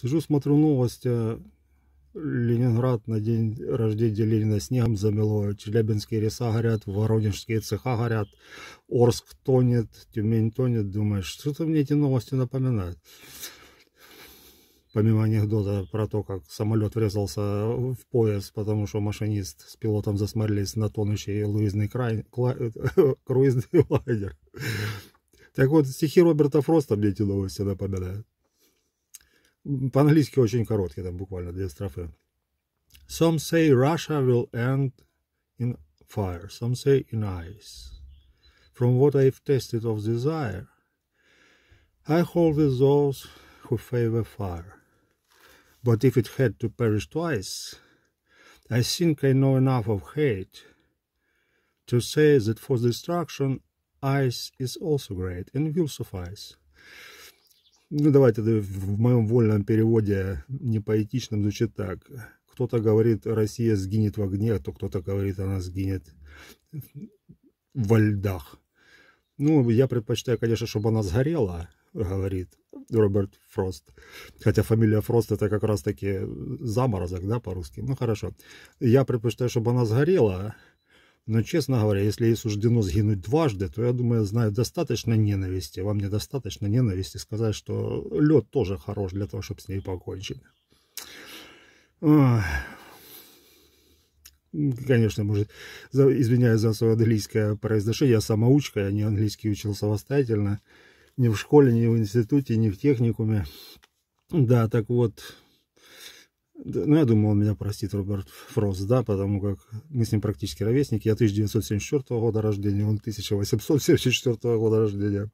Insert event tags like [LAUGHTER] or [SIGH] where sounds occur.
Сижу, смотрю новости. Ленинград на день рождения Ленина снегом замело. Челябинские леса горят, воронежские цеха горят. Орск тонет, Тюмень тонет. Думаешь, что-то мне эти новости напоминают. Помимо анекдота про то, как самолет врезался в пояс, потому что машинист с пилотом засмотрелись на тонущий луизный край, кла, [LAUGHS] круизный лайнер. Так вот, стихи Роберта Фроста мне эти новости напоминают. По-английски очень короткий, там буквально две строфы. Some say Russia will end in fire, some say in ice. From what I've tasted of desire, I hold with those who favor fire. But if it had to perish twice, I think I know enough of hate to say that for destruction ice is also great and will suffice. ну давайте в моем вольном переводе не поэтичном звучит так. Кто-то говорит, Россия сгинет в огне, а то кто-то говорит, она сгинет во льдах. Ну, я предпочитаю, конечно, чтобы она сгорела, говорит Роберт Фрост. Хотя фамилия Фрост это как раз таки заморозок, да, по-русски. Ну, хорошо. Я предпочитаю, чтобы она сгорела, но, ну, честно говоря, если ей суждено сгинуть дважды, то, я думаю, знаю достаточно ненависти. Вам недостаточно ненависти сказать, что лед тоже хорош для того, чтобы с ней покончить. Ой. Конечно, может, извиняюсь за свое английское произношение, я самоучка, я не английский учил самостоятельно, ни в школе, ни в институте, ни в техникуме. Да, так вот, ну, я думаю, он меня простит, Роберт Фрост, да, потому как мы с ним практически ровесники. Я 1974 года рождения, он 1874 года рождения.